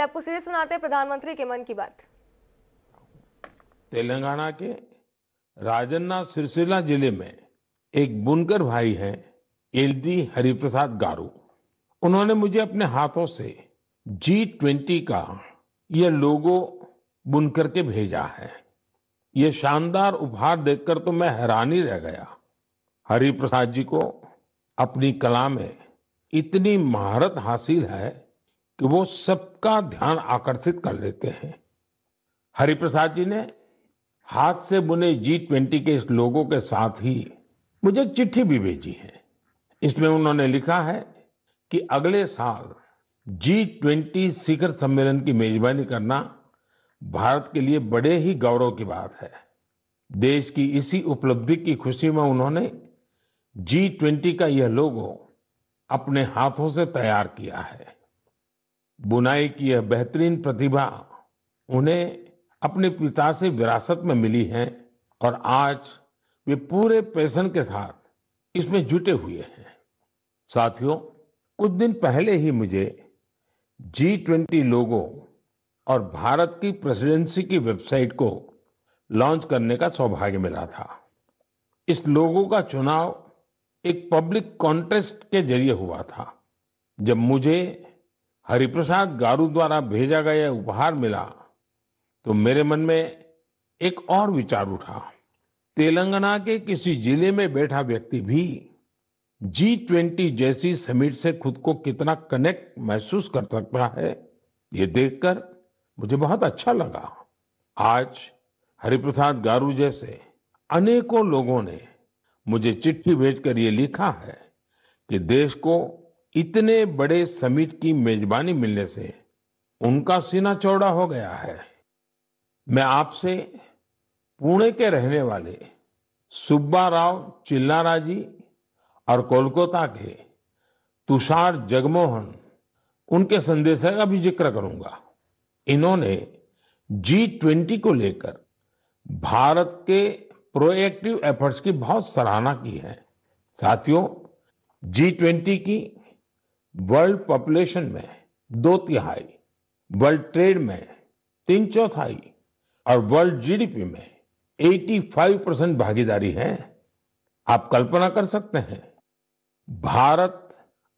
तो आपको सीधे सुनाते हैं प्रधानमंत्री के मन की बात तेलंगाना के राजन्ना सिरसिला जिले में एक बुनकर भाई है एलदी हरिप्रसाद गारू उन्होंने मुझे अपने हाथों से जी ट्वेंटी का यह लोगो बुनकर के भेजा है ये शानदार उपहार देखकर तो मैं हैरानी रह गया हरिप्रसाद जी को अपनी कला में इतनी महारत हासिल है कि वो सबका ध्यान आकर्षित कर लेते हैं हरिप्रसाद जी ने हाथ से बुने जी ट्वेंटी के इस लोगों के साथ ही मुझे एक चिट्ठी भी भेजी है इसमें उन्होंने लिखा है कि अगले साल जी ट्वेंटी शिखर सम्मेलन की मेजबानी करना भारत के लिए बड़े ही गौरव की बात है देश की इसी उपलब्धि की खुशी में उन्होंने जी ट्वेंटी का यह लोगो अपने हाथों से तैयार किया है बुनाई की यह बेहतरीन प्रतिभा उन्हें अपने पिता से विरासत में मिली है और आज वे पूरे पैशन के साथ इसमें जुटे हुए हैं साथियों कुछ दिन पहले ही मुझे जी ट्वेंटी लोगों और भारत की प्रेसिडेंसी की वेबसाइट को लॉन्च करने का सौभाग्य मिला था इस लोगों का चुनाव एक पब्लिक कॉन्टेस्ट के जरिए हुआ था जब मुझे हरिप्रसाद गारू द्वारा भेजा गया यह उपहार मिला तो मेरे मन में एक और विचार उठा तेलंगाना के किसी जिले में बैठा व्यक्ति भी जी ट्वेंटी जैसी समिट से खुद को कितना कनेक्ट महसूस कर सकता है ये देखकर मुझे बहुत अच्छा लगा आज हरिप्रसाद गारू जैसे अनेकों लोगों ने मुझे चिट्ठी भेजकर ये लिखा है कि देश को इतने बड़े समिट की मेजबानी मिलने से उनका सीना चौड़ा हो गया है मैं आपसे पुणे के रहने वाले सुब्बा राव चिल्लारा जी और कोलकाता के तुषार जगमोहन उनके संदेश का भी जिक्र करूंगा इन्होंने जी ट्वेंटी को लेकर भारत के प्रोएक्टिव एफर्ट्स की बहुत सराहना की है साथियों जी ट्वेंटी की वर्ल्ड पॉपुलेशन में दो तिहाई वर्ल्ड ट्रेड में तीन चौथाई और वर्ल्ड जीडीपी में 85 परसेंट भागीदारी है आप कल्पना कर सकते हैं भारत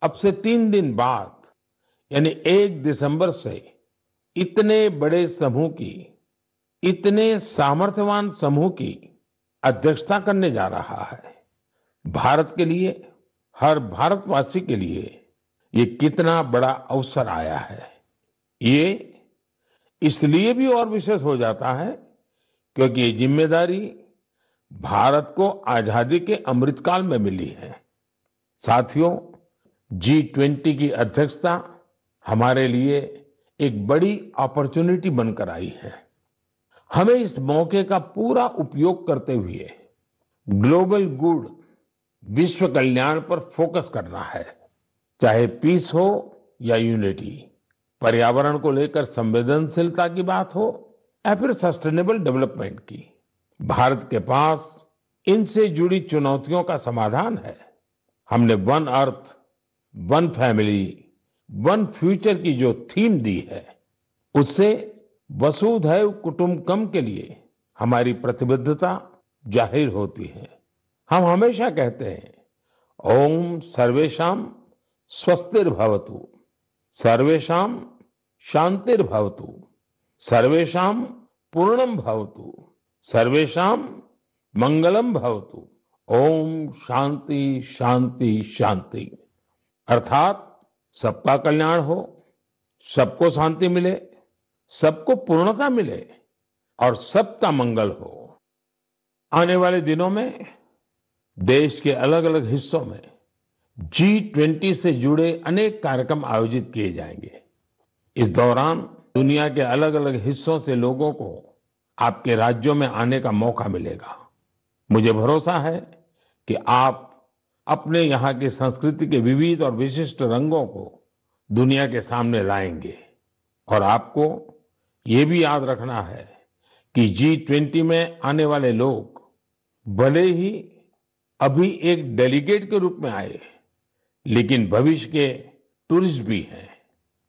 अब से तीन दिन बाद यानी एक दिसंबर से इतने बड़े समूह की इतने सामर्थ्यवान समूह की अध्यक्षता करने जा रहा है भारत के लिए हर भारतवासी के लिए ये कितना बड़ा अवसर आया है ये इसलिए भी और विशेष हो जाता है क्योंकि ये जिम्मेदारी भारत को आजादी के अमृतकाल में मिली है साथियों जी ट्वेंटी की अध्यक्षता हमारे लिए एक बड़ी अपॉर्चुनिटी बनकर आई है हमें इस मौके का पूरा उपयोग करते हुए ग्लोबल गुड विश्व कल्याण पर फोकस करना है चाहे पीस हो या यूनिटी पर्यावरण को लेकर संवेदनशीलता की बात हो या फिर सस्टेनेबल डेवलपमेंट की भारत के पास इनसे जुड़ी चुनौतियों का समाधान है हमने one earth one family one future की जो थीम दी है उससे वसुधैव कुटुंबकम के लिए हमारी प्रतिबद्धता जाहिर होती है हम हमेशा कहते हैं ओम सर्वेशम स्वस्तिर्भवतु सर्वेशा शांतिर्भवतु सर्वेशा पूर्णम भवतु सर्वेशा मंगलम भवतु ओम शांति शांति शांति अर्थात सबका कल्याण हो सबको शांति मिले सबको पूर्णता मिले और सबका मंगल हो आने वाले दिनों में देश के अलग अलग हिस्सों में जी ट्वेंटी से जुड़े अनेक कार्यक्रम आयोजित किए जाएंगे इस दौरान दुनिया के अलग अलग हिस्सों से लोगों को आपके राज्यों में आने का मौका मिलेगा मुझे भरोसा है कि आप अपने यहाँ की संस्कृति के विविध और विशिष्ट रंगों को दुनिया के सामने लाएंगे और आपको ये भी याद रखना है कि जी ट्वेंटी में आने वाले लोग भले ही अभी एक डेलीगेट के रूप में आए लेकिन भविष्य के टूरिस्ट भी हैं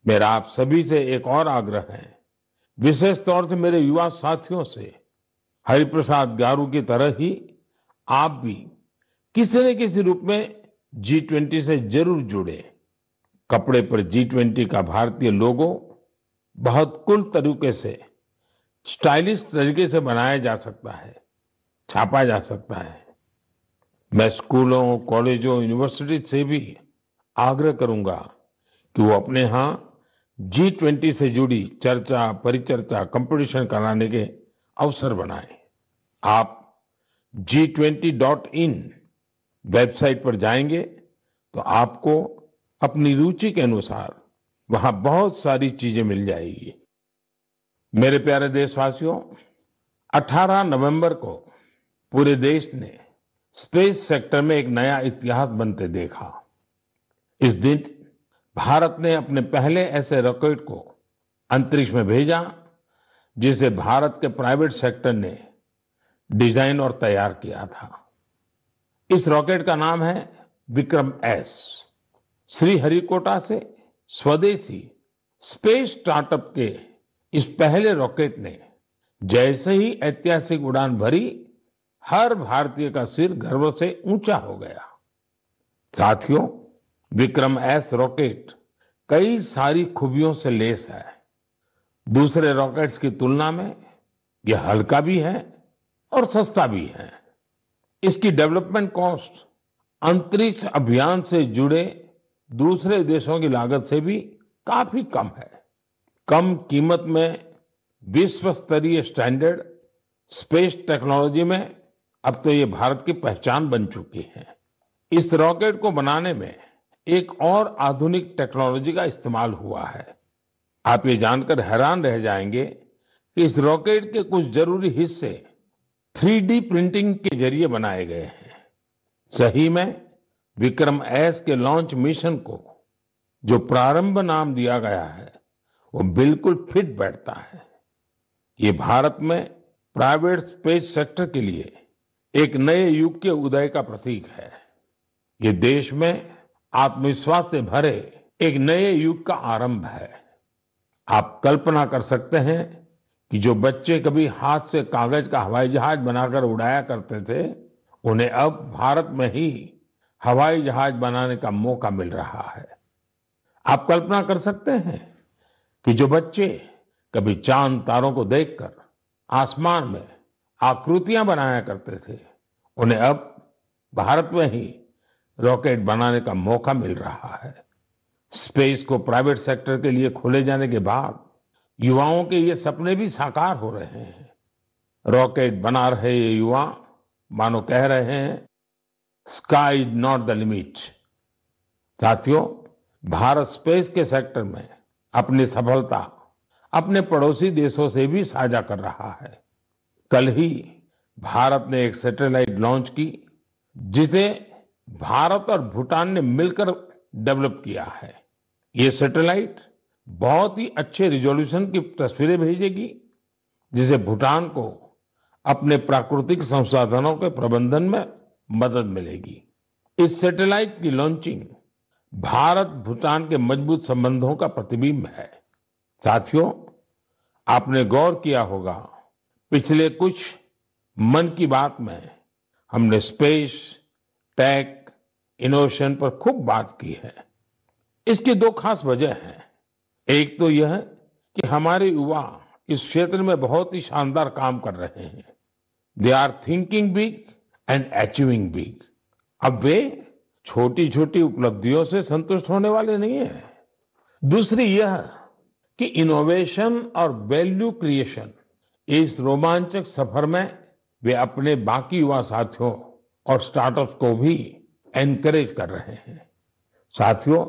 मेरा आप सभी से एक और आग्रह है विशेष तौर से मेरे युवा साथियों से हरिप्रसाद गारू की तरह ही आप भी किसी न किसी रूप में जी ट्वेंटी से जरूर जुड़े कपड़े पर जी ट्वेंटी का भारतीय लोगो बहुत कुल तरीके से स्टाइलिश तरीके से बनाया जा सकता है छापा जा सकता है मैं स्कूलों कॉलेजों यूनिवर्सिटी से भी आग्रह करूंगा कि वो अपने यहां जी ट्वेंटी से जुड़ी चर्चा परिचर्चा कंपटीशन कराने के अवसर बनाए आप G twenty dot in website पर जाएंगे तो आपको अपनी रुचि के अनुसार वहां बहुत सारी चीजें मिल जाएगी मेरे प्यारे देशवासियों 18 नवंबर को पूरे देश ने स्पेस सेक्टर में एक नया इतिहास बनते देखा इस दिन भारत ने अपने पहले ऐसे रॉकेट को अंतरिक्ष में भेजा जिसे भारत के प्राइवेट सेक्टर ने डिजाइन और तैयार किया था इस रॉकेट का नाम है विक्रम एस श्रीहरिकोटा से स्वदेशी स्पेस स्टार्टअप के इस पहले रॉकेट ने जैसे ही ऐतिहासिक उड़ान भरी हर भारतीय का सिर गर्व से ऊंचा हो गया साथियों विक्रम एस रॉकेट कई सारी खूबियों से लेस है दूसरे रॉकेट्स की तुलना में यह हल्का भी है और सस्ता भी है इसकी डेवलपमेंट कॉस्ट अंतरिक्ष अभियान से जुड़े दूसरे देशों की लागत से भी काफी कम है कम कीमत में विश्व स्तरीय स्टैंडर्ड स्पेस टेक्नोलॉजी में अब तो ये भारत की पहचान बन चुकी है इस रॉकेट को बनाने में एक और आधुनिक टेक्नोलॉजी का इस्तेमाल हुआ है आप ये जानकर हैरान रह जाएंगे कि इस रॉकेट के कुछ जरूरी हिस्से 3D प्रिंटिंग के जरिए बनाए गए हैं सही में विक्रम एस के लॉन्च मिशन को जो प्रारंभ नाम दिया गया है वो बिल्कुल फिट बैठता है ये भारत में प्राइवेट स्पेस सेक्टर के लिए एक नए युग के उदय का प्रतीक है ये देश में आत्मविश्वास से भरे एक नए युग का आरंभ है आप कल्पना कर सकते हैं कि जो बच्चे कभी हाथ से कागज का हवाई जहाज बनाकर उड़ाया करते थे उन्हें अब भारत में ही हवाई जहाज बनाने का मौका मिल रहा है आप कल्पना कर सकते हैं कि जो बच्चे कभी चांद तारों को देखकर आसमान में आकृतियां बनाया करते थे उन्हें अब भारत में ही रॉकेट बनाने का मौका मिल रहा है स्पेस को प्राइवेट सेक्टर के लिए खोले जाने के बाद युवाओं के ये सपने भी साकार हो रहे हैं रॉकेट बना रहे ये युवा मानो कह रहे हैं sky is not the limit साथियों भारत स्पेस के सेक्टर में अपनी सफलता अपने पड़ोसी देशों से भी साझा कर रहा है कल ही भारत ने एक सैटेलाइट लॉन्च की जिसे भारत और भूटान ने मिलकर डेवलप किया है ये सैटेलाइट बहुत ही अच्छे रिजोल्यूशन की तस्वीरें भेजेगी जिसे भूटान को अपने प्राकृतिक संसाधनों के प्रबंधन में मदद मिलेगी इस सैटेलाइट की लॉन्चिंग भारत भूटान के मजबूत संबंधों का प्रतिबिंब है साथियों आपने गौर किया होगा पिछले कुछ मन की बात में हमने स्पेस टेक इनोवेशन पर खूब बात की है इसकी दो खास वजह हैं एक तो यह कि हमारे युवा इस क्षेत्र में बहुत ही शानदार काम कर रहे हैं they are thinking big and achieving big अब वे छोटी छोटी उपलब्धियों से संतुष्ट होने वाले नहीं है दूसरी यह कि इनोवेशन और वैल्यू क्रिएशन इस रोमांचक सफर में वे अपने बाकी युवा साथियों और स्टार्टअप को भी एनकरेज कर रहे हैं साथियों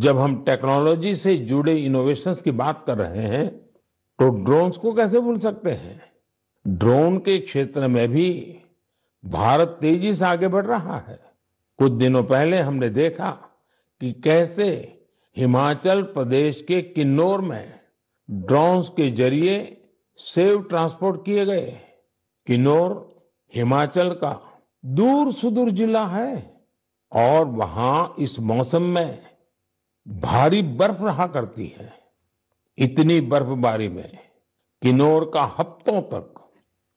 जब हम टेक्नोलॉजी से जुड़े इनोवेशंस की बात कर रहे हैं तो ड्रोन्स को कैसे भूल सकते हैं ड्रोन के क्षेत्र में भी भारत तेजी से आगे बढ़ रहा है कुछ दिनों पहले हमने देखा कि कैसे हिमाचल प्रदेश के किन्नौर में ड्रोन्स के जरिए सेव ट्रांसपोर्ट किए गए किन्नौर हिमाचल का दूर सुदूर जिला है और वहां इस मौसम में भारी बर्फ रहा करती है इतनी बर्फबारी में किन्नौर का हफ्तों तक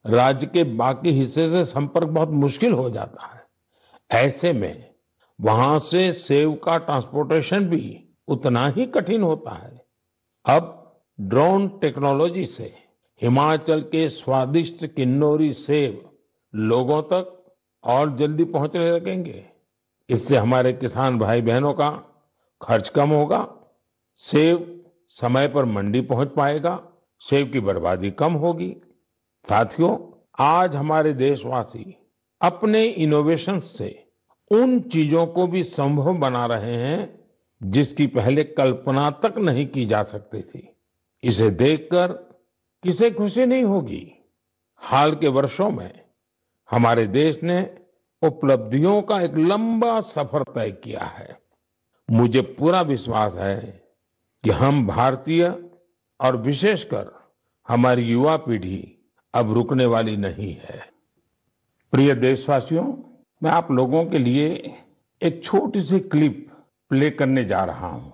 राज्य के बाकी हिस्से से संपर्क बहुत मुश्किल हो जाता है ऐसे में वहां से सेव का ट्रांसपोर्टेशन भी उतना ही कठिन होता है अब ड्रोन टेक्नोलॉजी से हिमाचल के स्वादिष्ट किन्नौरी सेब लोगों तक और जल्दी पहुंचने लगेंगे इससे हमारे किसान भाई बहनों का खर्च कम होगा सेब समय पर मंडी पहुंच पाएगा सेब की बर्बादी कम होगी साथियों आज हमारे देशवासी अपने इनोवेशन से उन चीजों को भी संभव बना रहे हैं जिसकी पहले कल्पना तक नहीं की जा सकती थी इसे देखकर किसे खुशी नहीं होगी हाल के वर्षों में हमारे देश ने उपलब्धियों का एक लंबा सफर तय किया है मुझे पूरा विश्वास है कि हम भारतीय और विशेषकर हमारी युवा पीढ़ी अब रुकने वाली नहीं है प्रिय देशवासियों मैं आप लोगों के लिए एक छोटी सी क्लिप प्ले करने जा रहा हूं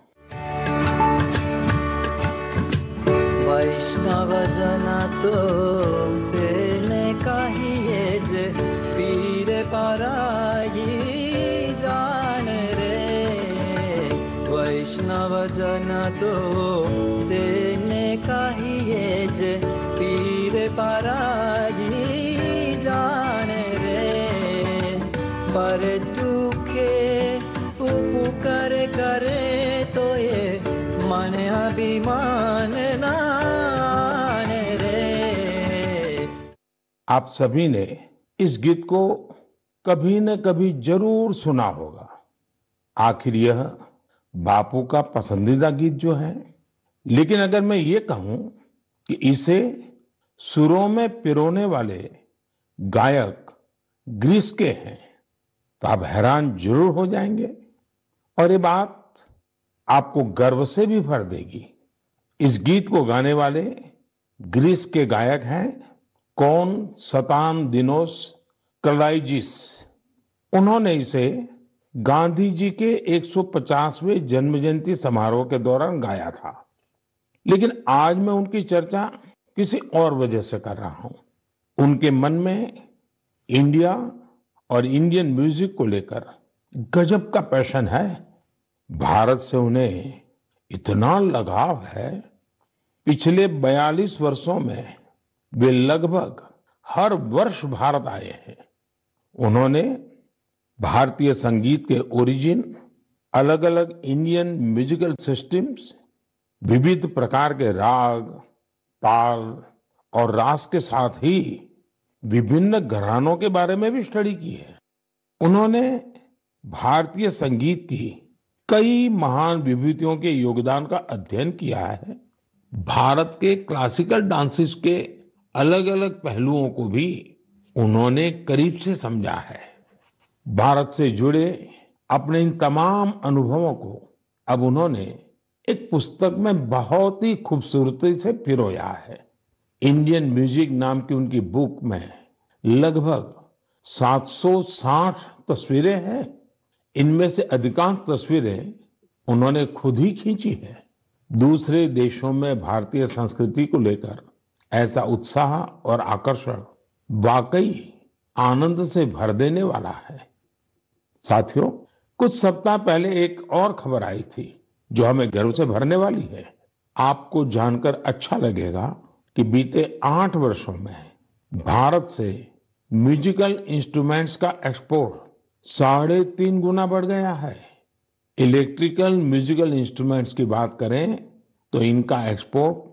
वैष्णव जना तो वजन दो तो देने का ही एज पीर पराई जाने रे पर दुखे उपकर करे तो ये मन अभिमान नाने रे आप सभी ने इस गीत को कभी न कभी जरूर सुना होगा आखिर यह बापू का पसंदीदा गीत जो है लेकिन अगर मैं ये कहूं कि इसे सुरों में पिरोने वाले गायक ग्रीस के हैं तो आप हैरान जरूर हो जाएंगे और ये बात आपको गर्व से भी भर देगी इस गीत को गाने वाले ग्रीस के गायक हैं कौन सतान दिनोस कलाइजिस उन्होंने इसे गांधी जी के 150वें जन्म जयंती समारोह के दौरान गाया था लेकिन आज मैं उनकी चर्चा किसी और वजह से कर रहा हूं उनके मन में इंडिया और इंडियन म्यूजिक को लेकर गजब का पैशन है भारत से उन्हें इतना लगाव है पिछले 42 वर्षों में वे लगभग हर वर्ष भारत आए हैं उन्होंने भारतीय संगीत के ओरिजिन अलग अलग इंडियन म्यूजिकल सिस्टम्स विविध प्रकार के राग ताल और रास के साथ ही विभिन्न घरानों के बारे में भी स्टडी की है उन्होंने भारतीय संगीत की कई महान विभूतियों के योगदान का अध्ययन किया है भारत के क्लासिकल डांसेस के अलग अलग पहलुओं को भी उन्होंने करीब से समझा है भारत से जुड़े अपने इन तमाम अनुभवों को अब उन्होंने एक पुस्तक में बहुत ही खूबसूरती से पिरोया है इंडियन म्यूजिक नाम की उनकी बुक में लगभग 760 तस्वीरें हैं इनमें से अधिकांश तस्वीरें उन्होंने खुद ही खींची है दूसरे देशों में भारतीय संस्कृति को लेकर ऐसा उत्साह और आकर्षण वाकई आनंद से भर देने वाला है साथियों कुछ सप्ताह पहले एक और खबर आई थी जो हमें गर्व से भरने वाली है आपको जानकर अच्छा लगेगा कि बीते आठ वर्षों में भारत से म्यूजिकल इंस्ट्रूमेंट्स का एक्सपोर्ट साढ़े तीन गुना बढ़ गया है इलेक्ट्रिकल म्यूजिकल इंस्ट्रूमेंट्स की बात करें तो इनका एक्सपोर्ट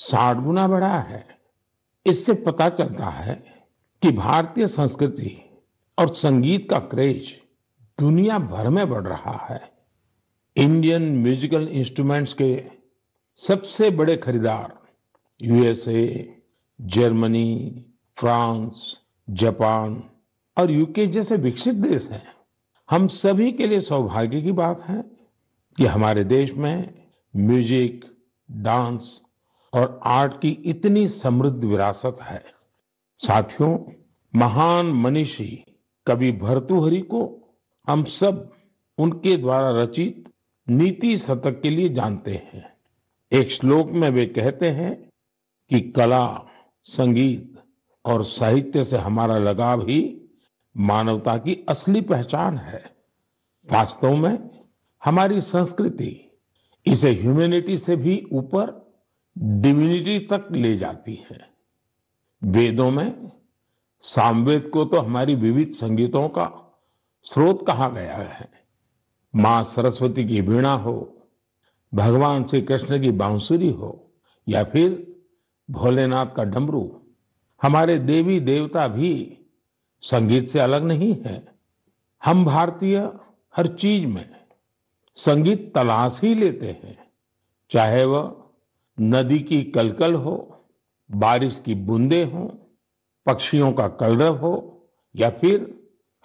साठ गुना बढ़ा है इससे पता चलता है कि भारतीय संस्कृति और संगीत का क्रेज दुनिया भर में बढ़ रहा है इंडियन म्यूजिकल इंस्ट्रूमेंट्स के सबसे बड़े खरीदार यूएसए जर्मनी फ्रांस जापान और यूके जैसे विकसित देश हैं हम सभी के लिए सौभाग्य की बात है कि हमारे देश में म्यूजिक डांस और आर्ट की इतनी समृद्ध विरासत है साथियों महान मनीषी कवि भर्तुहरि को हम सब उनके द्वारा रचित नीति शतक के लिए जानते हैं एक श्लोक में वे कहते हैं कि कला संगीत और साहित्य से हमारा लगाव ही मानवता की असली पहचान है वास्तव में हमारी संस्कृति इसे ह्यूमैनिटी से भी ऊपर डिविनिटी तक ले जाती है वेदों में सामवेद को तो हमारी विविध संगीतों का स्रोत कहा गया है मां सरस्वती की वीणा हो भगवान श्री कृष्ण की बांसुरी हो या फिर भोलेनाथ का डमरू हमारे देवी देवता भी संगीत से अलग नहीं है हम भारतीय हर चीज में संगीत तलाश ही लेते हैं चाहे वह नदी की कलकल हो बारिश की बूंदे हो पक्षियों का कलरव हो या फिर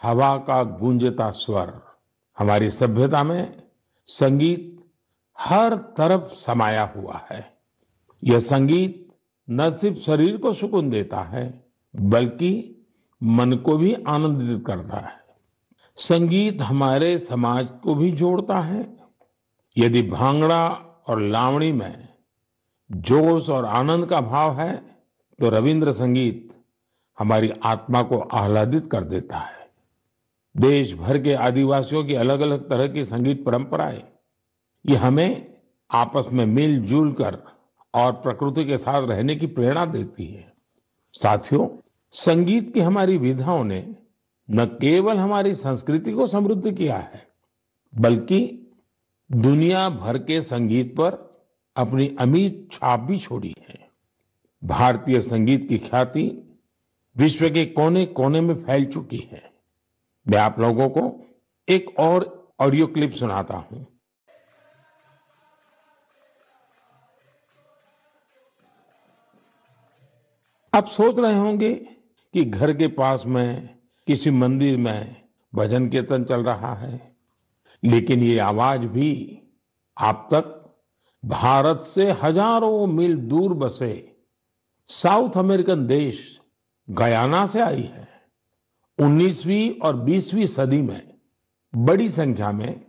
हवा का गूंजता स्वर हमारी सभ्यता में संगीत हर तरफ समाया हुआ है यह संगीत न सिर्फ शरीर को सुकून देता है बल्कि मन को भी आनंदित करता है संगीत हमारे समाज को भी जोड़ता है यदि भांगड़ा और लावणी में जोश और आनंद का भाव है तो रविंद्र संगीत हमारी आत्मा को आह्लादित कर देता है देश भर के आदिवासियों की अलग अलग तरह की संगीत परंपराएं ये हमें आपस में मिलजुल कर और प्रकृति के साथ रहने की प्रेरणा देती है साथियों संगीत की हमारी विधाओं ने न केवल हमारी संस्कृति को समृद्ध किया है बल्कि दुनिया भर के संगीत पर अपनी अमीर छाप भी छोड़ी है भारतीय संगीत की ख्याति विश्व के कोने कोने में फैल चुकी है मैं आप लोगों को एक और ऑडियो क्लिप सुनाता हूं आप सोच रहे होंगे कि घर के पास में किसी मंदिर में भजन कीर्तन चल रहा है लेकिन ये आवाज भी आप तक भारत से हजारों मील दूर बसे साउथ अमेरिकन देश गयाना से आई है 19वीं और 20वीं सदी में बड़ी संख्या में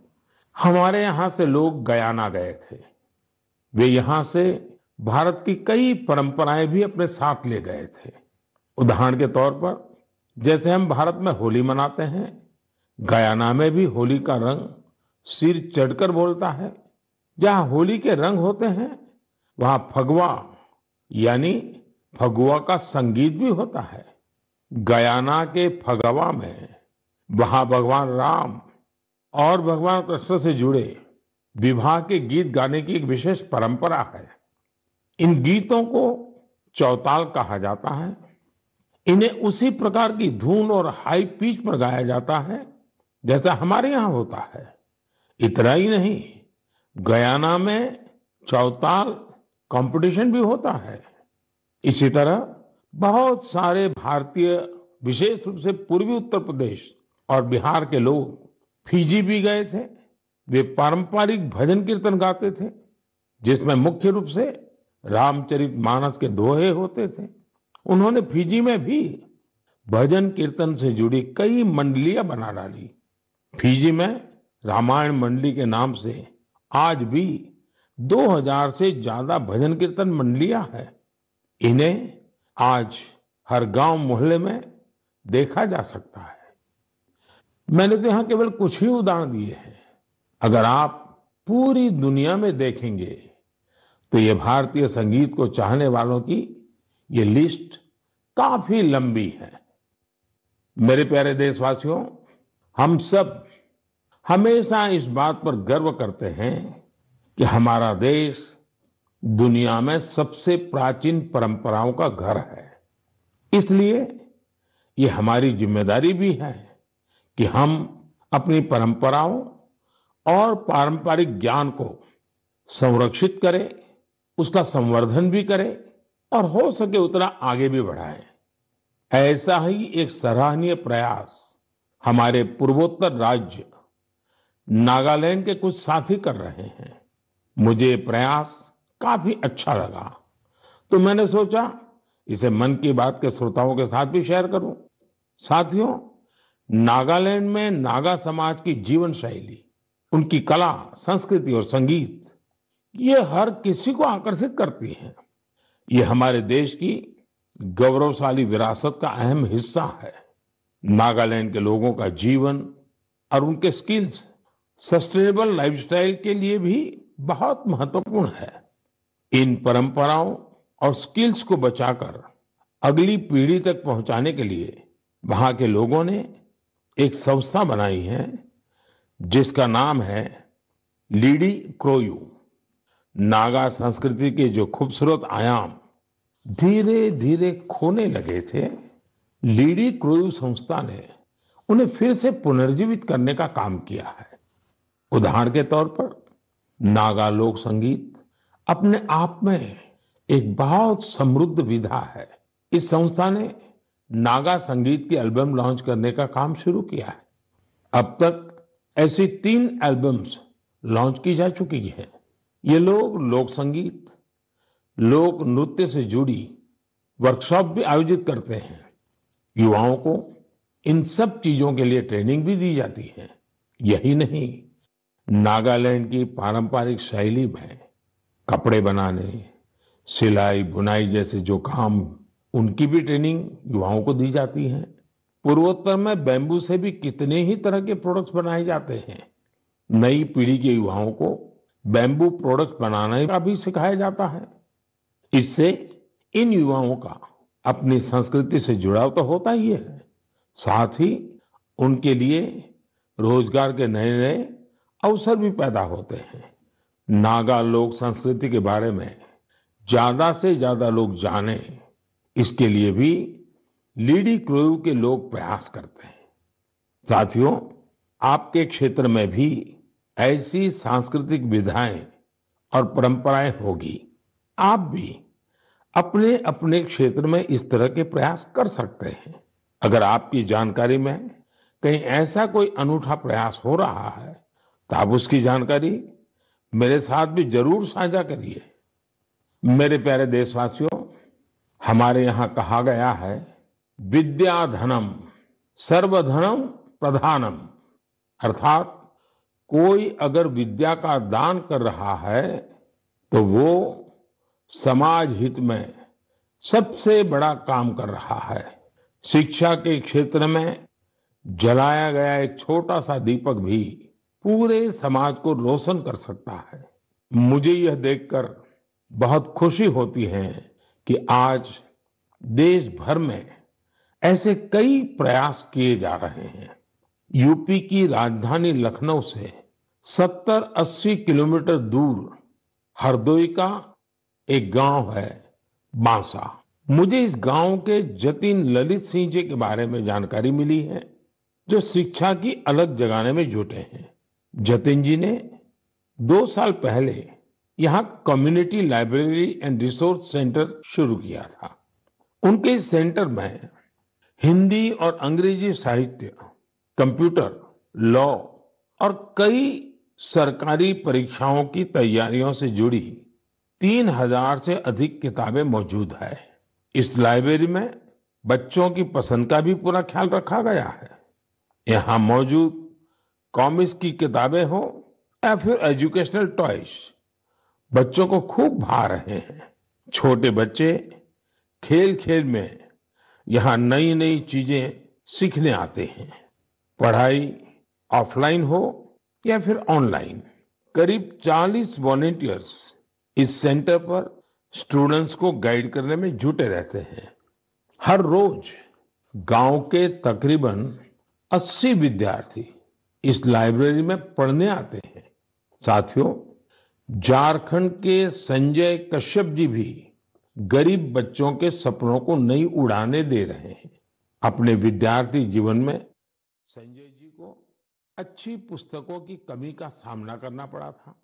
हमारे यहां से लोग गयाना गए थे वे यहां से भारत की कई परंपराएं भी अपने साथ ले गए थे उदाहरण के तौर पर जैसे हम भारत में होली मनाते हैं गयाना में भी होली का रंग सिर चढ़कर बोलता है जहां होली के रंग होते हैं वहां फगवा यानी फगुआ का संगीत भी होता है गयाना के फगवा में वहां भगवान राम और भगवान कृष्ण से जुड़े विवाह के गीत गाने की एक विशेष परंपरा है इन गीतों को चौताल कहा जाता है इन्हें उसी प्रकार की धुन और हाई पीच पर गाया जाता है जैसा हमारे यहां होता है इतना ही नहीं गयाना में चौताल कंपटीशन भी होता है इसी तरह बहुत सारे भारतीय विशेष रूप से पूर्वी उत्तर प्रदेश और बिहार के लोग फिजी भी गए थे वे पारंपरिक भजन कीर्तन गाते थे जिसमें मुख्य रूप से रामचरित मानस के दोहे होते थे उन्होंने फिजी में भी भजन कीर्तन से जुड़ी कई मंडलियां बना डाली फिजी में रामायण मंडली के नाम से आज भी 2000 से ज्यादा भजन कीर्तन मंडलियां हैं इन्हें आज हर गांव मोहल्ले में देखा जा सकता है मैंने तो यहां केवल कुछ ही उदाहरण दिए हैं अगर आप पूरी दुनिया में देखेंगे तो ये भारतीय संगीत को चाहने वालों की ये लिस्ट काफी लंबी है मेरे प्यारे देशवासियों हम सब हमेशा इस बात पर गर्व करते हैं कि हमारा देश दुनिया में सबसे प्राचीन परंपराओं का घर है इसलिए ये हमारी जिम्मेदारी भी है कि हम अपनी परंपराओं और पारंपरिक ज्ञान को संरक्षित करें उसका संवर्धन भी करें और हो सके उतना आगे भी बढ़ाएं ऐसा ही एक सराहनीय प्रयास हमारे पूर्वोत्तर राज्य नागालैंड के कुछ साथी कर रहे हैं मुझे प्रयास काफी अच्छा लगा तो मैंने सोचा इसे मन की बात के श्रोताओं के साथ भी शेयर करूं साथियों नागालैंड में नागा समाज की जीवन शैली उनकी कला संस्कृति और संगीत ये हर किसी को आकर्षित करती है ये हमारे देश की गौरवशाली विरासत का अहम हिस्सा है नागालैंड के लोगों का जीवन और उनके स्किल्स सस्टेनेबल लाइफस्टाइल के लिए भी बहुत महत्वपूर्ण है इन परंपराओं और स्किल्स को बचाकर अगली पीढ़ी तक पहुंचाने के लिए वहां के लोगों ने एक संस्था बनाई है जिसका नाम है लीडी क्रोयू नागा संस्कृति के जो खूबसूरत आयाम धीरे धीरे खोने लगे थे लीडी क्रोयू संस्था ने उन्हें फिर से पुनर्जीवित करने का काम किया है उदाहरण के तौर पर नागा लोक संगीत अपने आप में एक बहुत समृद्ध विधा है इस संस्था ने नागा संगीत की एल्बम लॉन्च करने का काम शुरू किया है अब तक ऐसी तीन एल्बम्स लॉन्च की जा चुकी है ये लोग लोक संगीत लोक नृत्य से जुड़ी वर्कशॉप भी आयोजित करते हैं युवाओं को इन सब चीजों के लिए ट्रेनिंग भी दी जाती है यही नहीं नागालैंड की पारंपरिक शैली में कपड़े बनाने सिलाई बुनाई जैसे जो काम उनकी भी ट्रेनिंग युवाओं को दी जाती है पूर्वोत्तर में बैम्बू से भी कितने ही तरह के प्रोडक्ट्स बनाए जाते हैं नई पीढ़ी के युवाओं को बैम्बू प्रोडक्ट बनाने का भी सिखाया जाता है इससे इन युवाओं का अपनी संस्कृति से जुड़ाव तो होता ही है साथ ही उनके लिए रोजगार के नए नए अवसर भी पैदा होते हैं नागा लोक संस्कृति के बारे में ज्यादा से ज्यादा लोग जाने इसके लिए भी लीडी क्रोयू के लोग प्रयास करते हैं साथियों आपके क्षेत्र में भी ऐसी सांस्कृतिक विधाएं और परंपराएं होगी आप भी अपने अपने क्षेत्र में इस तरह के प्रयास कर सकते हैं अगर आपकी जानकारी में कहीं ऐसा कोई अनूठा प्रयास हो रहा है तो आप उसकी जानकारी मेरे साथ भी जरूर साझा करिए मेरे प्यारे देशवासियों हमारे यहां कहा गया है विद्या धनम सर्वधनम प्रधानम अर्थात कोई अगर विद्या का दान कर रहा है तो वो समाज हित में सबसे बड़ा काम कर रहा है शिक्षा के क्षेत्र में जलाया गया एक छोटा सा दीपक भी पूरे समाज को रोशन कर सकता है मुझे यह देखकर बहुत खुशी होती है कि आज देश भर में ऐसे कई प्रयास किए जा रहे हैं यूपी की राजधानी लखनऊ से 70-80 किलोमीटर दूर हरदोई का एक गांव है बांसा मुझे इस गांव के जतिन ललित सिंह जी के बारे में जानकारी मिली है जो शिक्षा की अलग जगाने में जुटे हैं जतिन जी ने दो साल पहले यहाँ community library and resource centre शुरू किया था उनके इस सेंटर में हिंदी और अंग्रेजी साहित्य कंप्यूटर लॉ और कई सरकारी परीक्षाओं की तैयारियों से जुड़ी तीन हजार से अधिक किताबें मौजूद है इस लाइब्रेरी में बच्चों की पसंद का भी पूरा ख्याल रखा गया है यहाँ मौजूद कॉमिक्स की किताबें हो या फिर एजुकेशनल टॉयज बच्चों को खूब भा रहे हैं छोटे बच्चे खेल खेल में यहाँ नई नई चीजें सीखने आते हैं पढ़ाई ऑफलाइन हो या फिर ऑनलाइन करीब 40 वॉलेंटियर्स इस सेंटर पर स्टूडेंट्स को गाइड करने में जुटे रहते हैं हर रोज गांव के तकरीबन 80 विद्यार्थी इस लाइब्रेरी में पढ़ने आते हैं साथियों झारखंड के संजय कश्यप जी भी गरीब बच्चों के सपनों को नई उड़ाने दे रहे हैं अपने विद्यार्थी जीवन में संजय जी को अच्छी पुस्तकों की कमी का सामना करना पड़ा था